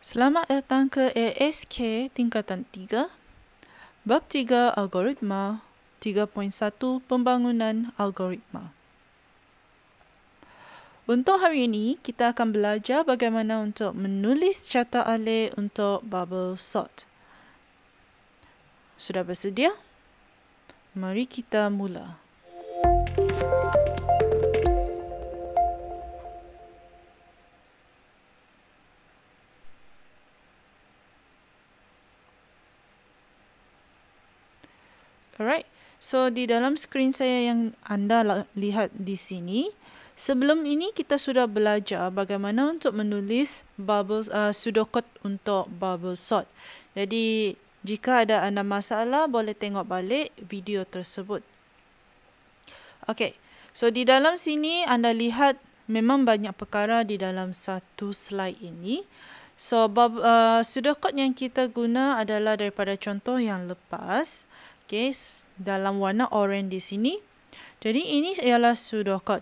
Selamat datang ke ASK tingkatan 3. Bab 3 Algoritma 3.1 Pembangunan Algoritma. Untuk hari ini, kita akan belajar bagaimana untuk menulis carta alih untuk bubble sort. Sudah bersedia? Mari kita mula. Mula. Alright. So di dalam skrin saya yang anda lihat di sini, sebelum ini kita sudah belajar bagaimana untuk menulis bubble uh, sudocode untuk bubble sort. Jadi jika ada anda masalah, boleh tengok balik video tersebut. Okay, so di dalam sini anda lihat memang banyak perkara di dalam satu slide ini. So, uh, sudocode yang kita guna adalah daripada contoh yang lepas. Okay, dalam warna oranye di sini. Jadi ini ialah sudokot.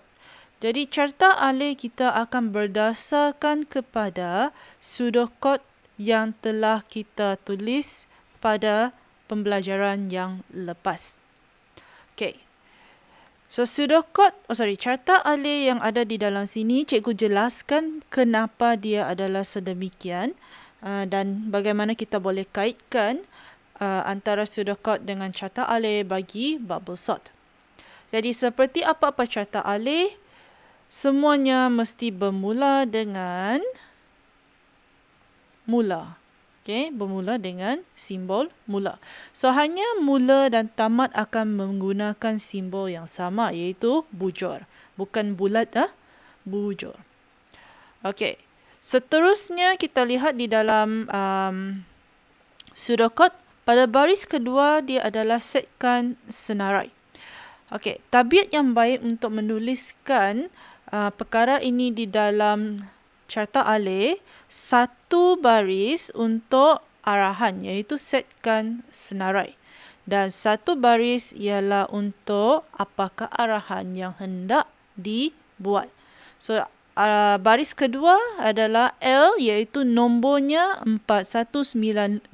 Jadi carta alih kita akan berdasarkan kepada sudokot yang telah kita tulis pada pembelajaran yang lepas. Okay, So sudokot, oh sorry, carta alih yang ada di dalam sini, cikgu jelaskan kenapa dia adalah sedemikian uh, dan bagaimana kita boleh kaitkan uh, antara sudokot dengan carta alih bagi bubble sort. Jadi seperti apa-apa carta alih, semuanya mesti bermula dengan mula. Okay, bermula dengan simbol mula. So hanya mula dan tamat akan menggunakan simbol yang sama iaitu bujur. Bukan bulat dah, bujur. Okey, seterusnya kita lihat di dalam um, sudokot pada baris kedua, dia adalah setkan senarai. Okey, tabiat yang baik untuk menuliskan uh, perkara ini di dalam carta alih, satu baris untuk arahan iaitu setkan senarai. Dan satu baris ialah untuk apakah arahan yang hendak dibuat. So, uh, baris kedua adalah L iaitu nombornya 41953.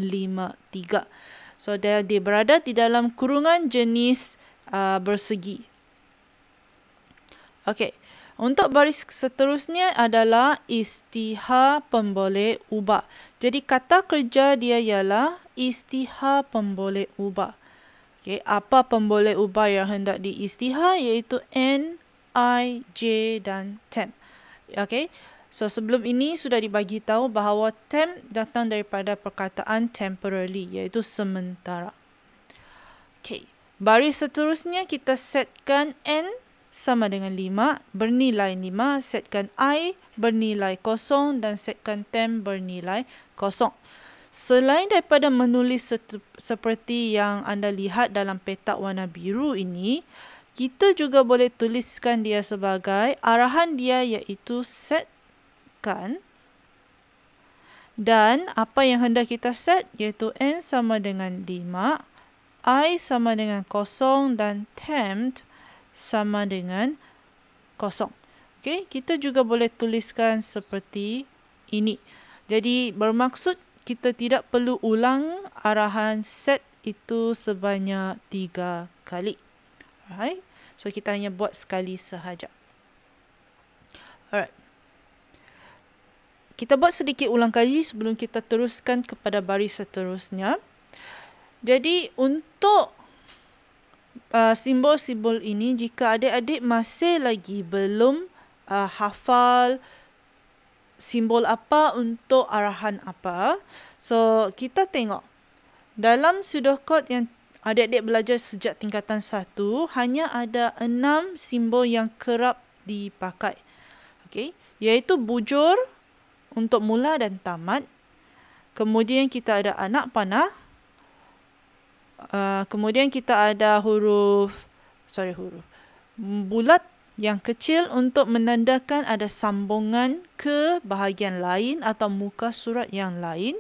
So they, they berada di dalam kurungan jenis uh, bersegi. Okey, Untuk baris seterusnya adalah istiha pemboleh ubah. Jadi kata kerja dia ialah istiha pemboleh ubah. Okay, apa pemboleh ubah yang hendak diistiha iaitu N, I, J dan temp. Okay, So sebelum ini sudah dibagi tahu bahawa temp datang daripada perkataan temporarily iaitu sementara. Okay. Baris seterusnya kita setkan N sama dengan 5, bernilai 5, setkan I bernilai kosong dan setkan temp bernilai kosong. Selain daripada menulis seperti yang anda lihat dalam petak warna biru ini, kita juga boleh tuliskan dia sebagai arahan dia iaitu set tekan dan apa yang hendak kita set iaitu N sama dengan 5, I sama dengan kosong dan temp sama dengan kosong. Okey, kita juga boleh tuliskan seperti ini. Jadi bermaksud kita tidak perlu ulang arahan set itu sebanyak tiga kali. Alright. So kita hanya buat sekali sahaja. Alright kita buat sedikit ulang kaji sebelum kita teruskan kepada baris seterusnya. Jadi untuk uh, simbol-simbol ini jika adik-adik masih lagi belum uh, hafal simbol apa untuk arahan apa. So kita tengok dalam sudokod yang adik-adik belajar sejak tingkatan satu hanya ada enam simbol yang kerap dipakai. Okay, yaitu bujur untuk mula dan tamat. Kemudian kita ada anak panah. Uh, kemudian kita ada huruf sorry huruf bulat yang kecil untuk menandakan ada sambungan ke bahagian lain atau muka surat yang lain.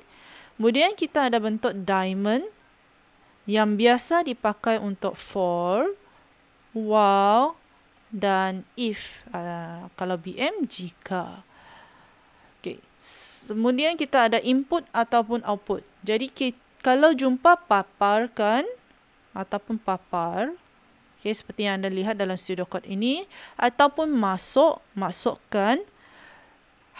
Kemudian kita ada bentuk diamond yang biasa dipakai untuk for, while dan if uh, kalau BM jika. Kemudian kita ada input ataupun output. Jadi kita, kalau jumpa paparkan ataupun papar. Okay, seperti yang anda lihat dalam studio code ini. Ataupun masuk, masukkan.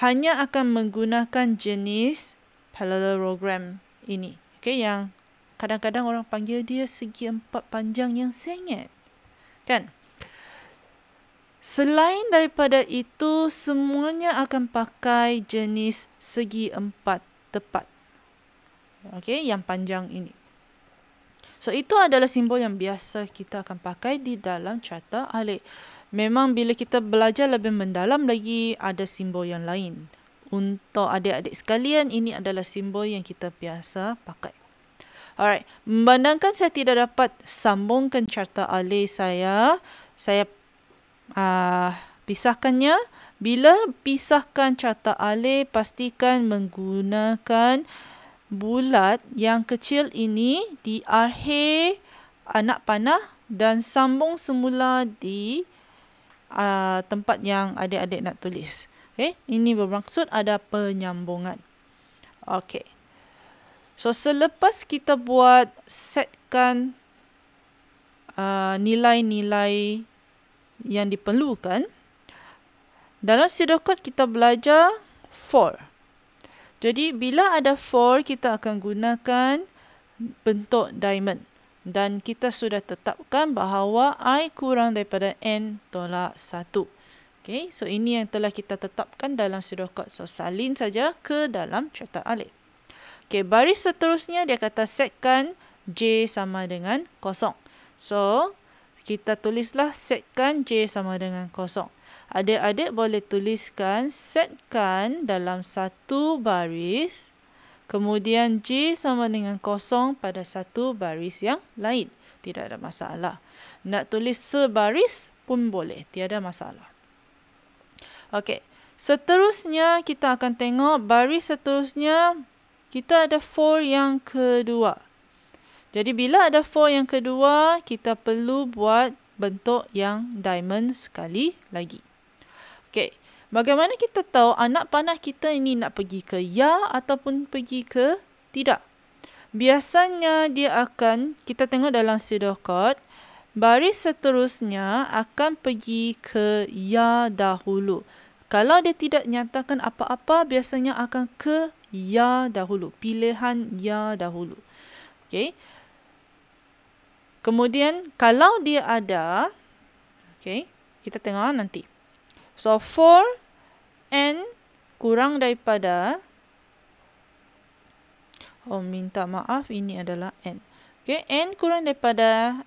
Hanya akan menggunakan jenis program ini. Okay, yang kadang-kadang orang panggil dia segi empat panjang yang sengit. Kan? Selain daripada itu, semuanya akan pakai jenis segi empat tepat. okay, yang panjang ini. So, itu adalah simbol yang biasa kita akan pakai di dalam carta alik. Memang bila kita belajar lebih mendalam lagi, ada simbol yang lain. Untuk adik-adik sekalian, ini adalah simbol yang kita biasa pakai. Alright, Memandangkan saya tidak dapat sambungkan carta alik saya, saya uh, pisahkannya. Bila pisahkan carta alih, pastikan menggunakan bulat yang kecil ini di akhir anak panah dan sambung semula di uh, tempat yang adik-adik nak tulis. Okay. Ini bermaksud ada penyambungan. Okay. So, selepas kita buat setkan uh, nilai-nilai yang diperlukan. Dalam sidokot kita belajar for. Jadi bila ada for kita akan gunakan bentuk diamond. Dan kita sudah tetapkan bahawa i kurang daripada n tolak 1. Okay, so ini yang telah kita tetapkan dalam sidokot. So salin saja ke dalam cetak alif. Okay, baris seterusnya dia kata setkan j sama dengan kosong. So kita tulislah setkan J sama dengan kosong. Adik-adik boleh tuliskan setkan dalam satu baris. Kemudian J sama dengan kosong pada satu baris yang lain. Tidak ada masalah. Nak tulis sebaris pun boleh. Tiada masalah. Okey. Seterusnya kita akan tengok baris seterusnya. Kita ada 4 yang kedua. Jadi bila ada for yang kedua, kita perlu buat bentuk yang diamond sekali lagi. Okey, bagaimana kita tahu anak panah kita ini nak pergi ke ya ataupun pergi ke tidak? Biasanya dia akan, kita tengok dalam sudokot, baris seterusnya akan pergi ke ya dahulu. Kalau dia tidak nyatakan apa-apa, biasanya akan ke ya dahulu. Pilihan ya dahulu. Okay. Kemudian kalau dia ada, okay, kita tengok nanti. So 4n kurang daripada, oh minta maaf ini adalah n. Okay, n kurang daripada,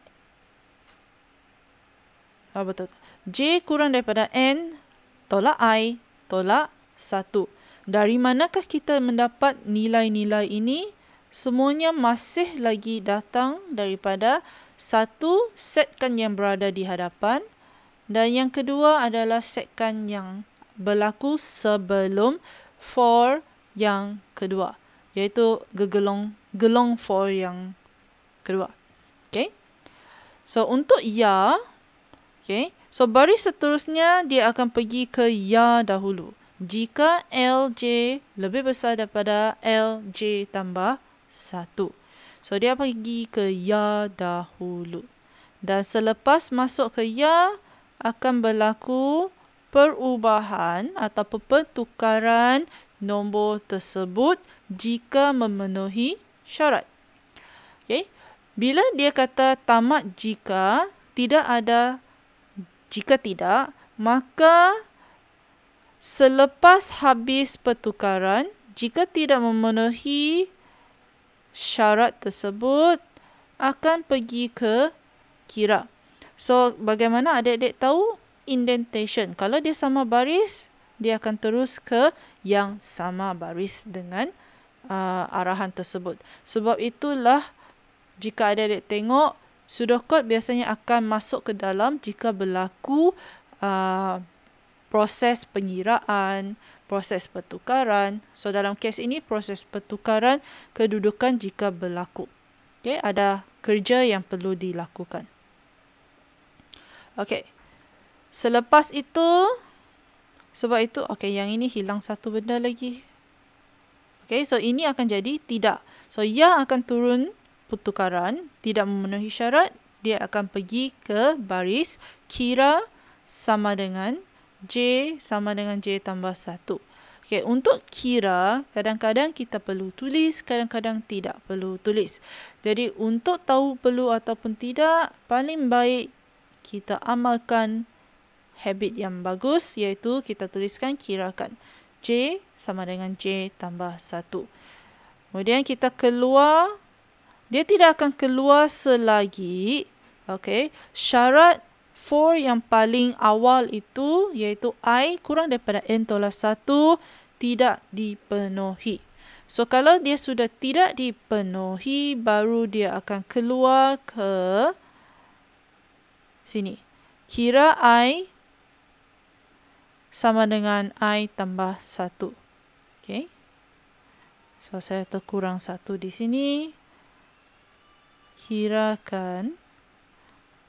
oh betul, j kurang daripada n tolak i tolak satu. Dari manakah kita mendapat nilai-nilai ini? semuanya masih lagi datang daripada satu setkan yang berada di hadapan dan yang kedua adalah setkan yang berlaku sebelum for yang kedua iaitu gegelong gelong for yang kedua okey so untuk ya okey so baris seterusnya dia akan pergi ke ya dahulu jika lj lebih besar daripada lj tambah satu. So dia pergi ke ya dahulu. Dan selepas masuk ke ya akan berlaku perubahan atau pertukaran nombor tersebut jika memenuhi syarat. Okay. Bila dia kata tamat jika tidak ada jika tidak maka selepas habis pertukaran jika tidak memenuhi syarat tersebut akan pergi ke kira. So bagaimana adik-adik tahu indentation? Kalau dia sama baris, dia akan terus ke yang sama baris dengan uh, arahan tersebut. Sebab itulah jika adik-adik tengok sudokot biasanya akan masuk ke dalam jika berlaku uh, proses pengiraan, proses pertukaran. So dalam kes ini proses pertukaran kedudukan jika berlaku. Okay, ada kerja yang perlu dilakukan. Okay, selepas itu, sebab itu, okay, yang ini hilang satu benda lagi. Okay, so ini akan jadi tidak. So ia akan turun pertukaran, tidak memenuhi syarat, dia akan pergi ke baris kira sama dengan J sama dengan J tambah 1. Okay, untuk kira, kadang-kadang kita perlu tulis, kadang-kadang tidak perlu tulis. Jadi, untuk tahu perlu ataupun tidak, paling baik kita amalkan habit yang bagus iaitu kita tuliskan kirakan. J sama dengan J tambah 1. Kemudian kita keluar, dia tidak akan keluar selagi, okay, syarat for yang paling awal itu iaitu i kurang daripada n tolak 1 tidak dipenuhi. So kalau dia sudah tidak dipenuhi baru dia akan keluar ke sini. Kira i sama dengan i tambah 1. Okay, So saya terkurang 1 di sini. Kirakan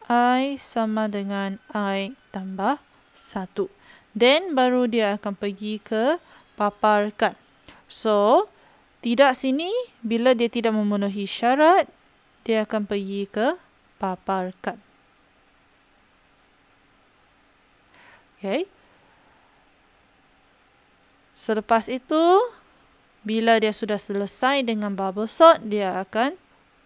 I sama dengan I tambah 1. Then baru dia akan pergi ke paparkan. So, tidak sini, bila dia tidak memenuhi syarat, dia akan pergi ke paparkan. Okay. Selepas itu, bila dia sudah selesai dengan bubble sort, dia akan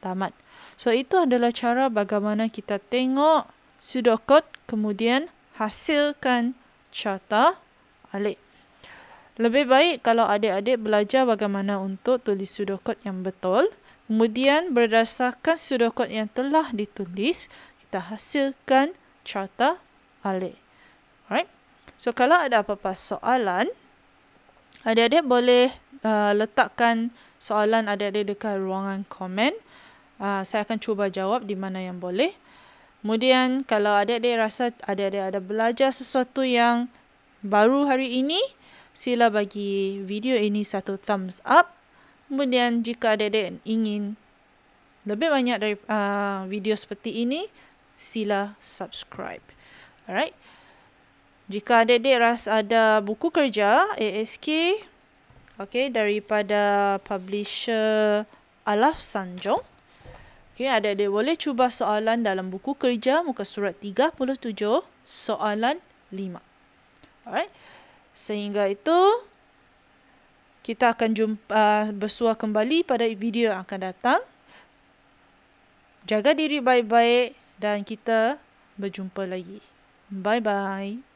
tamat. So itu adalah cara bagaimana kita tengok sudokot kemudian hasilkan carta alik. Lebih baik kalau adik-adik belajar bagaimana untuk tulis sudokot yang betul. Kemudian berdasarkan sudokot yang telah ditulis, kita hasilkan carta alik. Alright. So kalau ada apa-apa soalan, adik-adik boleh uh, letakkan soalan adik-adik dekat ruangan komen uh, saya akan cuba jawab di mana yang boleh. Kemudian kalau adik-adik rasa adik-adik ada belajar sesuatu yang baru hari ini, sila bagi video ini satu thumbs up. Kemudian jika adik-adik ingin lebih banyak dari uh, video seperti ini, sila subscribe. Alright. Jika adik-adik rasa ada buku kerja ASK okay, daripada publisher Alaf Sanjong, Okey, ada dia boleh cuba soalan dalam buku kerja muka surat 37, soalan 5. Alright. Sehingga itu kita akan jumpa uh, bersua kembali pada video yang akan datang. Jaga diri baik-baik dan kita berjumpa lagi. Bye-bye.